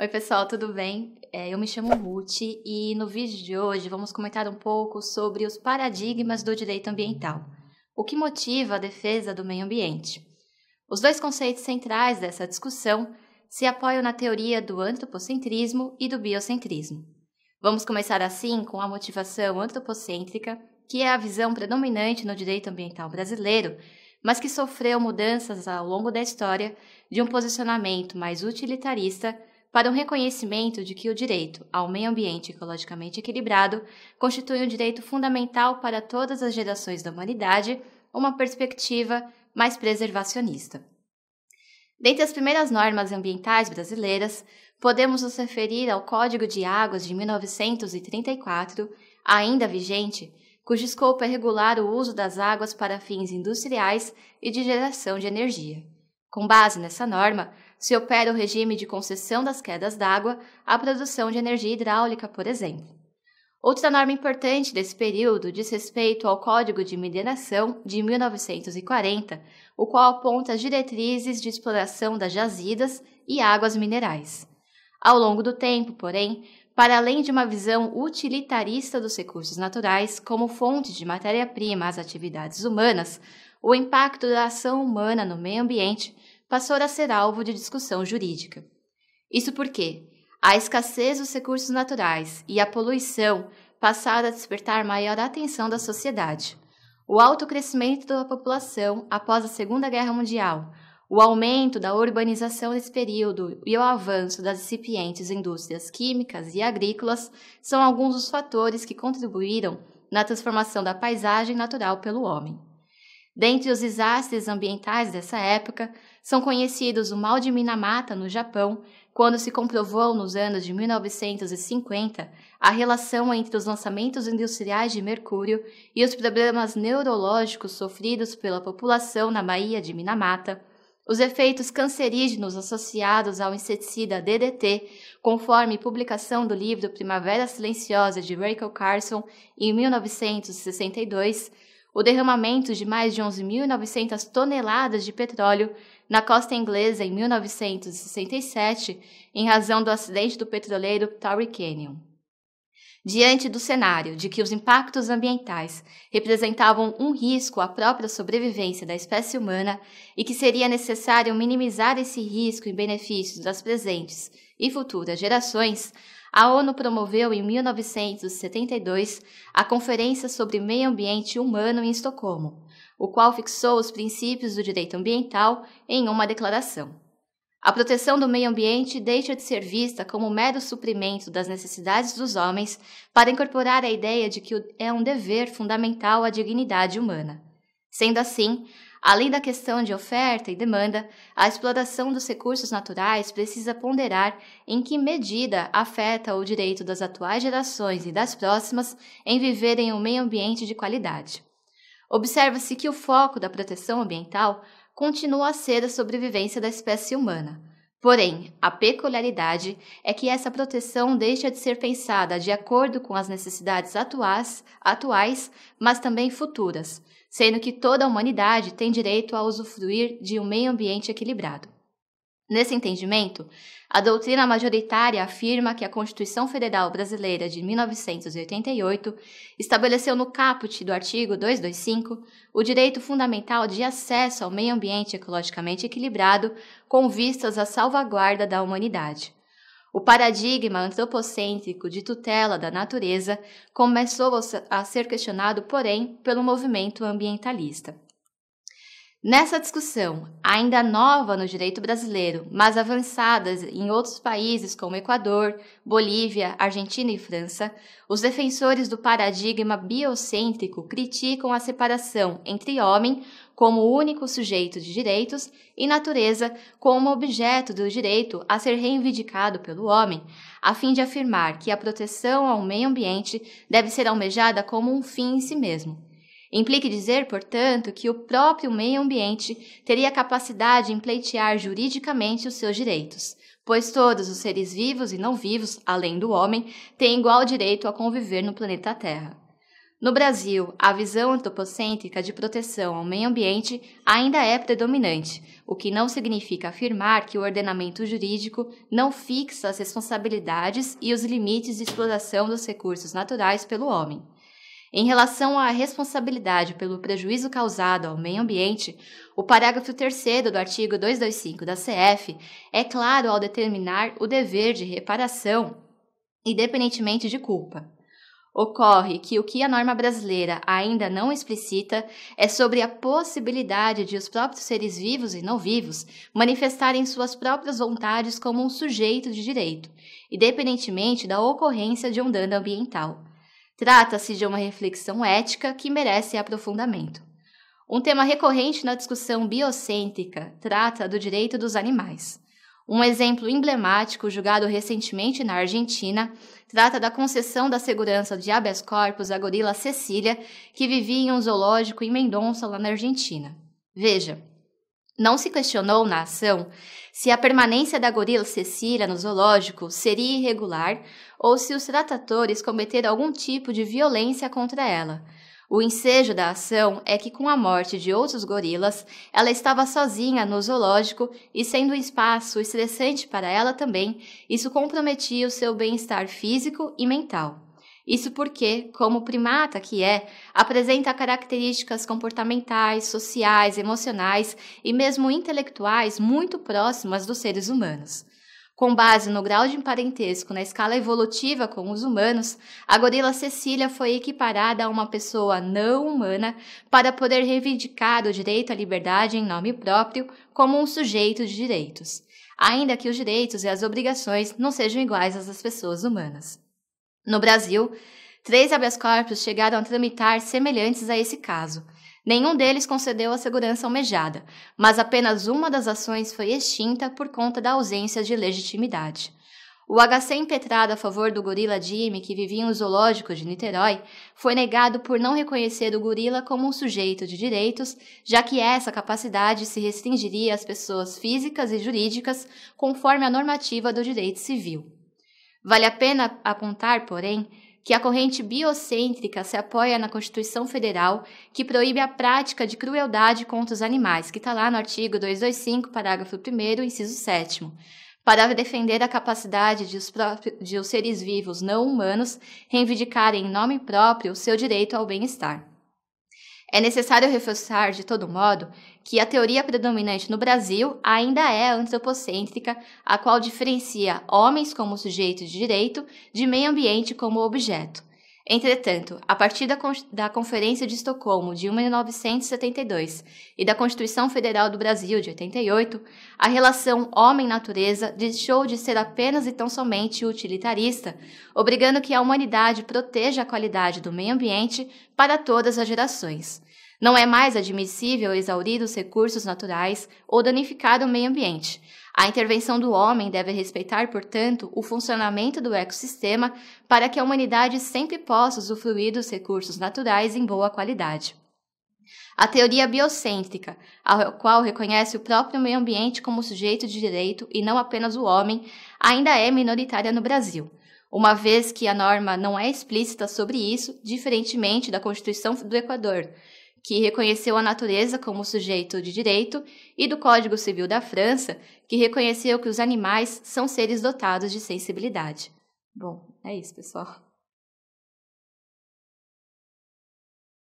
Oi, pessoal, tudo bem? É, eu me chamo Ruth e no vídeo de hoje vamos comentar um pouco sobre os paradigmas do direito ambiental, o que motiva a defesa do meio ambiente. Os dois conceitos centrais dessa discussão se apoiam na teoria do antropocentrismo e do biocentrismo. Vamos começar assim com a motivação antropocêntrica, que é a visão predominante no direito ambiental brasileiro, mas que sofreu mudanças ao longo da história de um posicionamento mais utilitarista para um reconhecimento de que o direito ao meio ambiente ecologicamente equilibrado constitui um direito fundamental para todas as gerações da humanidade, uma perspectiva mais preservacionista. Dentre as primeiras normas ambientais brasileiras, podemos nos referir ao Código de Águas de 1934, ainda vigente, cujo escopo é regular o uso das águas para fins industriais e de geração de energia. Com base nessa norma, se opera o regime de concessão das quedas d'água à produção de energia hidráulica, por exemplo. Outra norma importante desse período diz respeito ao Código de Mineração de 1940, o qual aponta as diretrizes de exploração das jazidas e águas minerais. Ao longo do tempo, porém, para além de uma visão utilitarista dos recursos naturais como fonte de matéria-prima às atividades humanas, o impacto da ação humana no meio ambiente passou a ser alvo de discussão jurídica. Isso porque a escassez dos recursos naturais e a poluição passaram a despertar maior atenção da sociedade. O alto crescimento da população após a Segunda Guerra Mundial, o aumento da urbanização nesse período e o avanço das incipientes indústrias químicas e agrícolas são alguns dos fatores que contribuíram na transformação da paisagem natural pelo homem. Dentre os desastres ambientais dessa época, são conhecidos o mal de Minamata, no Japão, quando se comprovou nos anos de 1950 a relação entre os lançamentos industriais de mercúrio e os problemas neurológicos sofridos pela população na Baía de Minamata, os efeitos cancerígenos associados ao inseticida DDT, conforme publicação do livro Primavera Silenciosa de Rachel Carson em 1962 o derramamento de mais de 11.900 toneladas de petróleo na costa inglesa em 1967, em razão do acidente do petroleiro Torrey Canyon. Diante do cenário de que os impactos ambientais representavam um risco à própria sobrevivência da espécie humana e que seria necessário minimizar esse risco em benefício das presentes e futuras gerações, a ONU promoveu em 1972 a Conferência sobre Meio Ambiente Humano em Estocolmo, o qual fixou os princípios do direito ambiental em uma declaração. A proteção do meio ambiente deixa de ser vista como um mero suprimento das necessidades dos homens para incorporar a ideia de que é um dever fundamental à dignidade humana. Sendo assim, Além da questão de oferta e demanda, a exploração dos recursos naturais precisa ponderar em que medida afeta o direito das atuais gerações e das próximas em viverem um meio ambiente de qualidade. Observa-se que o foco da proteção ambiental continua a ser a sobrevivência da espécie humana, Porém, a peculiaridade é que essa proteção deixa de ser pensada de acordo com as necessidades atuais, atuais, mas também futuras, sendo que toda a humanidade tem direito a usufruir de um meio ambiente equilibrado. Nesse entendimento, a doutrina majoritária afirma que a Constituição Federal Brasileira de 1988 estabeleceu no caput do artigo 225 o direito fundamental de acesso ao meio ambiente ecologicamente equilibrado com vistas à salvaguarda da humanidade. O paradigma antropocêntrico de tutela da natureza começou a ser questionado, porém, pelo movimento ambientalista. Nessa discussão, ainda nova no direito brasileiro, mas avançadas em outros países como Equador, Bolívia, Argentina e França, os defensores do paradigma biocêntrico criticam a separação entre homem como único sujeito de direitos e natureza como objeto do direito a ser reivindicado pelo homem, a fim de afirmar que a proteção ao meio ambiente deve ser almejada como um fim em si mesmo. Implique dizer, portanto, que o próprio meio ambiente teria capacidade de pleitear juridicamente os seus direitos, pois todos os seres vivos e não vivos, além do homem, têm igual direito a conviver no planeta Terra. No Brasil, a visão antropocêntrica de proteção ao meio ambiente ainda é predominante, o que não significa afirmar que o ordenamento jurídico não fixa as responsabilidades e os limites de exploração dos recursos naturais pelo homem. Em relação à responsabilidade pelo prejuízo causado ao meio ambiente, o parágrafo 3 do artigo 225 da CF é claro ao determinar o dever de reparação, independentemente de culpa. Ocorre que o que a norma brasileira ainda não explicita é sobre a possibilidade de os próprios seres vivos e não vivos manifestarem suas próprias vontades como um sujeito de direito, independentemente da ocorrência de um dano ambiental. Trata-se de uma reflexão ética que merece aprofundamento. Um tema recorrente na discussão biocêntrica trata do direito dos animais. Um exemplo emblemático, julgado recentemente na Argentina, trata da concessão da segurança de habeas corpus à gorila Cecília, que vivia em um zoológico em Mendonça, lá na Argentina. Veja, não se questionou na ação se a permanência da gorila Cecília no zoológico seria irregular ou se os tratadores cometeram algum tipo de violência contra ela. O ensejo da ação é que, com a morte de outros gorilas, ela estava sozinha no zoológico e, sendo um espaço estressante para ela também, isso comprometia o seu bem-estar físico e mental. Isso porque, como primata que é, apresenta características comportamentais, sociais, emocionais e mesmo intelectuais muito próximas dos seres humanos. Com base no grau de parentesco na escala evolutiva com os humanos, a gorila Cecília foi equiparada a uma pessoa não humana para poder reivindicar o direito à liberdade em nome próprio como um sujeito de direitos, ainda que os direitos e as obrigações não sejam iguais às das pessoas humanas. No Brasil, três habeas corpus chegaram a tramitar semelhantes a esse caso. Nenhum deles concedeu a segurança almejada, mas apenas uma das ações foi extinta por conta da ausência de legitimidade. O HC impetrado a favor do gorila Jimmy, que vivia em um zoológico de Niterói, foi negado por não reconhecer o gorila como um sujeito de direitos, já que essa capacidade se restringiria às pessoas físicas e jurídicas, conforme a normativa do direito civil. Vale a pena apontar, porém, que a corrente biocêntrica se apoia na Constituição Federal, que proíbe a prática de crueldade contra os animais, que está lá no artigo 225, parágrafo 1, inciso 7 para defender a capacidade de os, próprios, de os, seres vivos não humanos reivindicarem em nome próprio o seu direito ao bem-estar. É necessário reforçar, de todo modo, que a teoria predominante no Brasil ainda é antropocêntrica, a qual diferencia homens como sujeito de direito de meio ambiente como objeto. Entretanto, a partir da, da Conferência de Estocolmo de 1972 e da Constituição Federal do Brasil de 88, a relação homem-natureza deixou de ser apenas e tão somente utilitarista, obrigando que a humanidade proteja a qualidade do meio ambiente para todas as gerações. Não é mais admissível exaurir os recursos naturais ou danificar o meio ambiente. A intervenção do homem deve respeitar, portanto, o funcionamento do ecossistema para que a humanidade sempre possa usufruir dos recursos naturais em boa qualidade. A teoria biocêntrica, a qual reconhece o próprio meio ambiente como sujeito de direito e não apenas o homem, ainda é minoritária no Brasil, uma vez que a norma não é explícita sobre isso, diferentemente da Constituição do Equador, que reconheceu a natureza como sujeito de direito, e do Código Civil da França, que reconheceu que os animais são seres dotados de sensibilidade. Bom, é isso, pessoal.